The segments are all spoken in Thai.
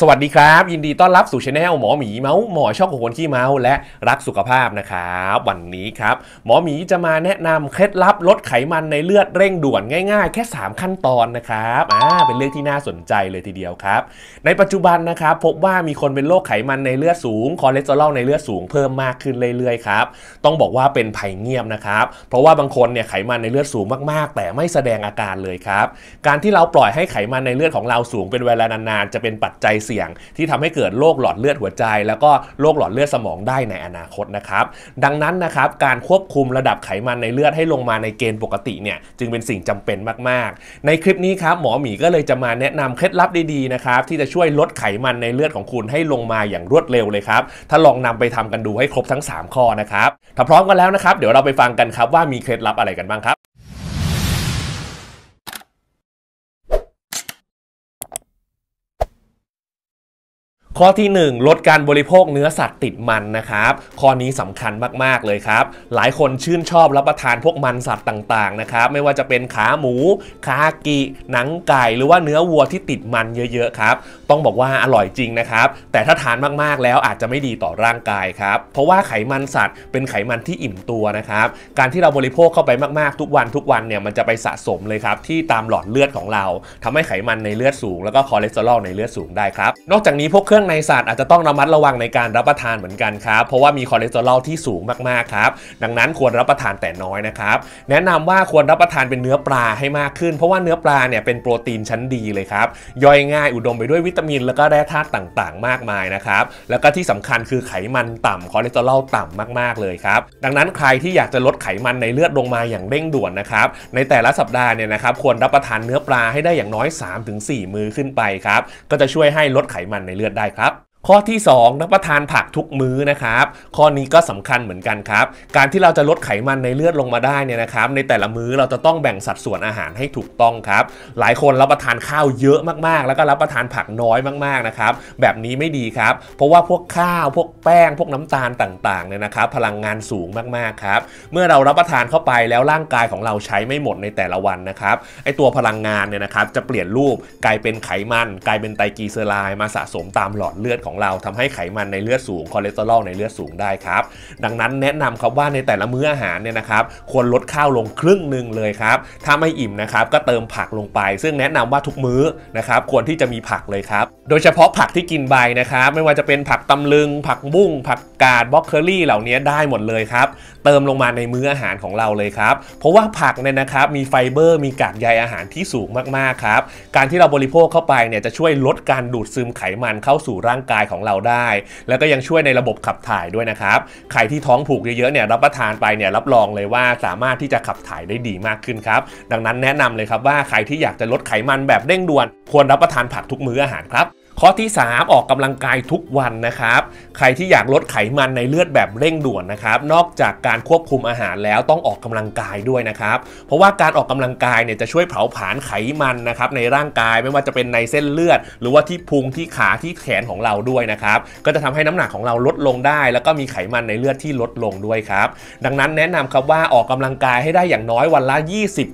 สวัสดีครับยินดีต้อนรับสู่ช anel หมอหมีเมาส์หมอช่องงคนขี้เมาส์และรักสุขภาพนะครับวันนี้ครับหมอหมีจะมาแนะนำ เคล็ดลับลดไขมันในเลือดเร่งด่วนง่ายๆ แค่ 3 ขั้นตอนนะครับอ่าเป็นเรื่องที่น่าสนใจเลยทีเดียวครับ ในปัจจุบันนะครับพบว่ามีคนเป็นโรคไขมันในเลือดสูงคอเลสเตอรอลในเลือดสูงเพิ่มมากขึ้นเรื่อยๆครับต้องบอกว่าเป็นภัยเงียบนะครับเพราะว่าบางคนเนี่ยไขมันในเลือดสูงมากๆ แต่ไม่แสดงอาการเลยครับการที่เราปล่อยให้ไขมันในเลือดของเราสูง เป็นเวลานานๆจะเป็นปัจจัยเสี่ยงที่ทำให้เกิดโรคหลอดเลือดหัวใจ แล้วก็โรคหลอดเลือดสมองได้ในอนาคตนะครับดังนั้นนะครับการควบคุมระดับไขมันในเลือดให้ลงมาในเกณฑ์ปกติเนี่ยจึงเป็นสิ่งจำเป็นมาก ๆ ในคลิปนี้ครับหมอหมีก็เลยจะมาแนะนำเคล็ดลับดีๆนะครับที่จะช่วยลดไขมันในเลือดของคุณให้ลงมาอย่างรวดเร็วเลยครับถ้าลองนำไปทำกันดูให้ครบทั้ง3ข้อนะครับถ้าพร้อมกันแล้วนะครับ เดี๋ยวเราไปฟังกันครับว่ามีเคล็ดลับอะไรกันบ้างครับข้อที่ 1 ลดการบริโภคเนื้อสัตว์ติดมันนะครับข้อนี้สำคัญมากๆเลยครับ หลายคนชื่นชอบรับประทานพวกมันสัตว์ต่างๆนะครับไม่ว่าจะเป็น ขาหมูคากิหนังไก่หรือว่าเนื้อวัวที่ติดมันเยอะๆครับต้องบอกว่าอร่อยจริงนะครับแต่ถ้าทานมากๆแล้วอาจจะไม่ดีต่อร่างกายครับเพราะว่าไขมันสัตว์เป็นไขมันที่อิ่มตัวนะครับการที่เราบริโภคเข้าไปมากๆทุกวัน ทุกวันเนี่ยมันจะไปสะสมเลยครับที่ตามหลอดเลือดของเรา ทำให้ไขมันในเลือดสูงแล้วก็คอเลสเตอรอลในเลือดสูงได้ครับนอกจากนี้พวกเครื่องในสัตว์อาจจะต้องระมัดระวังในการรับประทานเหมือนกันครับ เพราะว่ามีคอเลสเตอรอลที่สูงมากๆครับดังนั้นควรรับประทานแต่น้อยนะครับ แนะนำว่าควรรับประทานเป็นเนื้อปลาให้มากขึ้น เพราะว่าเนื้อปลาเนี่ยเป็นโปรตีนชั้นดีเลยครับ ย่อยง่ายอุดมไปด้วยวิตามินแล้วก็แร่ธาตุต่างๆมากมายนะครับแล้วก็ที่สำคัญคือไขมันต่ำคอเลสเตอรอลต่ำมากๆเลยครับดังนั้นใครที่อยากจะลดไขมันในเลือดลงมาอย่างเร่งด่วนนะครับในแต่ละสัปดาห์เนี่ยนะครับควรรับประทานเนื้อปลาให้ได้อย่างน้อย 3-4 มื้อขึ้นไปครับก็จะช่วยให้ลดไขมันในเลือดได้ครับข้อที่ 2 รับประทานผักทุกมื้อนะครับ ข้อนี้ก็สำคัญเหมือนกันครับ การที่เราจะลดไขมันในเลือดลงมาได้เนี่ยนะครับ ในแต่ละมื้อเราจะต้องแบ่งสัดส่วนอาหารให้ถูกต้องครับหลายคนรับประทานข้าวเยอะมากๆ แล้วก็รับประทานผักน้อยมากๆนะครับ แบบนี้ไม่ดีครับ เพราะว่าพวกข้าวพวกแป้ง พวกน้ำตาลต่างๆเนี่ยนะครับ พลังงานสูงมากๆครับเมื่อเรารับประทานเข้าไปแล้วร่างกายของเราใช้ไม่หมดในแต่ละวันนะครับไอตัวพลังงานเนี่ยนะครับจะเปลี่ยนรูปกลายเป็นไขมันกลายเป็นไตรกลีเซอไรด์มาสะสมตามหลอดเลือดของของเราทำให้ไขมันในเลือดสูง คอเลสเตอรอลในเลือดสูงได้ครับ ดังนั้นแนะนำครับว่าในแต่ละมื้ออาหารเนี่ยนะครับควรลดข้าวลงครึ่งหนึ่งเลยครับถ้าไม่อิ่มนะครับก็เติมผักลงไป ซึ่งแนะนำว่าทุกมื้อนะครับควรที่จะมีผักเลยครับ โดยเฉพาะผักที่กินใบนะครับไม่ว่าจะเป็นผักตำลึง ผักบุ้งผักกาดบล็อกเคอรี่เหล่านี้ได้หมดเลยครับเติมลงมาในมื้ออาหารของเราเลยครับเพราะว่าผักเนี่ยนะครับมีไฟเบอร์มีกากใยอาหารที่สูงมากๆครับการที่เราบริโภคเข้าไปเนี่ยจะช่วยลดการดูดซึมไขมันเข้าสู่ร่างกายของเราได้ แล้วก็ยังช่วยในระบบขับถ่ายด้วยนะครับ ใครที่ท้องผูกเยอะๆเนี่ยรับประทานไปเนี่ยรับรองเลยว่าสามารถที่จะขับถ่ายได้ดีมากขึ้นครับ ดังนั้นแนะนำเลยครับว่าใครที่อยากจะลดไขมันแบบเร่งด่วน ควรรับประทานผักทุกมื้ออาหารครับข้อที่ 3 ออกกำลังกายทุกวันนะครับ ใครที่อยากลดไขมันในเลือดแบบเร่งด่วนนะครับ นอกจากการควบคุมอาหารแล้วต้องออกกำลังกายด้วยนะครับเพราะว่าการออกกำลังกายเนี่ยจะช่วยเผาผลาญไขมันนะครับในร่างกายไม่ว่าจะเป็นในเส้นเลือดหรือว่าที่พุงที่ขาที่แขนของเราด้วยนะครับก็จะทำให้น้ำหนักของเราลดลงได้แล้วก็มีไขมันในเลือดที่ลดลงด้วยครับดังนั้นแนะนำครับว่าออกกำลังกายให้ได้อย่างน้อยวันละ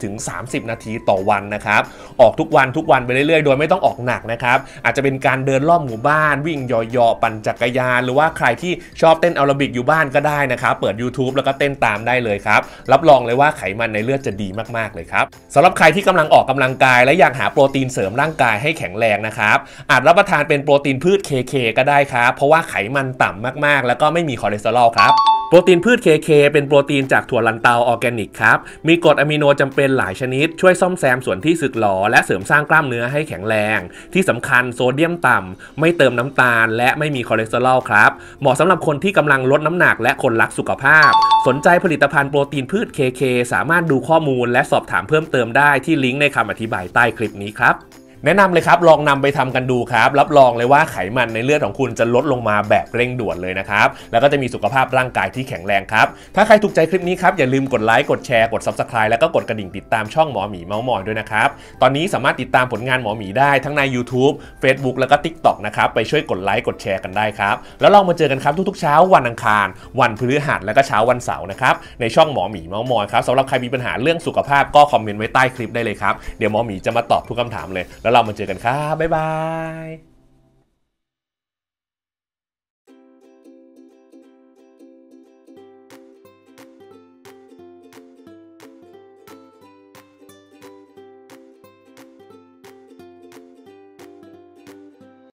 20-30 นาทีต่อวันนะครับ ออกทุกวันทุกวันไปเรื่อยๆ โดยไม่ต้องออกหนักนะครับ อาจจะเป็นการการเดินรอบหมู่บ้านวิ่งยอๆ ปั่นจักรยาน หรือว่าใครที่ชอบเต้นแอโรบิกอยู่บ้านก็ได้นะครับ เปิด YouTube แล้วก็เต้นตามได้เลยครับ รับรองเลยว่าไขมันในเลือดจะดีมากๆเลยครับสำหรับใครที่กำลังออกกำลังกาย และอยากหาโปรตีนเสริมร่างกายให้แข็งแรงนะครับ อาจรับประทานเป็นโปรตีนพืช KK ก็ได้ครับเพราะว่าไขมันต่ำมากๆแล้วก็ไม่มีคอเลสเตอรอลครับโปรตีนพืช KK เป็นโปรตีนจากถั่วลันเตาออแกนิกครับ มีกรดอะมิโนจำเป็นหลายชนิด ช่วยซ่อมแซมส่วนที่สึกหรอและเสริมสร้างกล้ามเนื้อให้แข็งแรง ที่สำคัญโซเดียมต่ำไม่เติมน้ำตาล และไม่มีคอเลสเตอรอลครับ เหมาะสำหรับคนที่กำลังลดน้ำหนักและคนรักสุขภาพ สนใจผลิตภัณฑ์โปรตีนพืช KK สามารถดูข้อมูลและสอบถามเพิ่มเติมได้ที่ลิงก์ในคำอธิบายใต้คลิปนี้ครับแนะนำเลยครับ ลองนำไปทำกันดูครับ รับรองเลยว่าไขมันในเลือดของคุณจะลดลงมาแบบเร่งด่วนเลยนะครับ แล้วก็จะมีสุขภาพร่างกายที่แข็งแรงครับ ถ้าใครถูกใจคลิปนี้ครับ อย่าลืมกดไลค์ กดแชร์กด subscribe แล้วก็กดกระดิ่งติดตามช่องหมอหมีเมาส์มอยด้วยนะครับ ตอนนี้สามารถติดตามผลงานหมอหมีได้ทั้งใน YouTube Facebook แล้วก็ Tik t o อกนะครับไปช่วยกดไลค์กดแชร์กันได้ครับแล้วลองมาเจอกันครับทุกๆเช้า วันอังคาร วันพฤหัสแล้วก็เช้าวันเสาร์นะครับในช่องหมอหมีเมาส์มอยครับสำหรับใครมีปัญหาเรื่องสุขภาพก็คอมเมนต์ไว้ใต้คลิปได้เลยครับเดี๋ยวหมอหมีจะมาตอบทุกคำถามเลยแล้วแล้วเรามาเจอกันครับบ๊ายบาย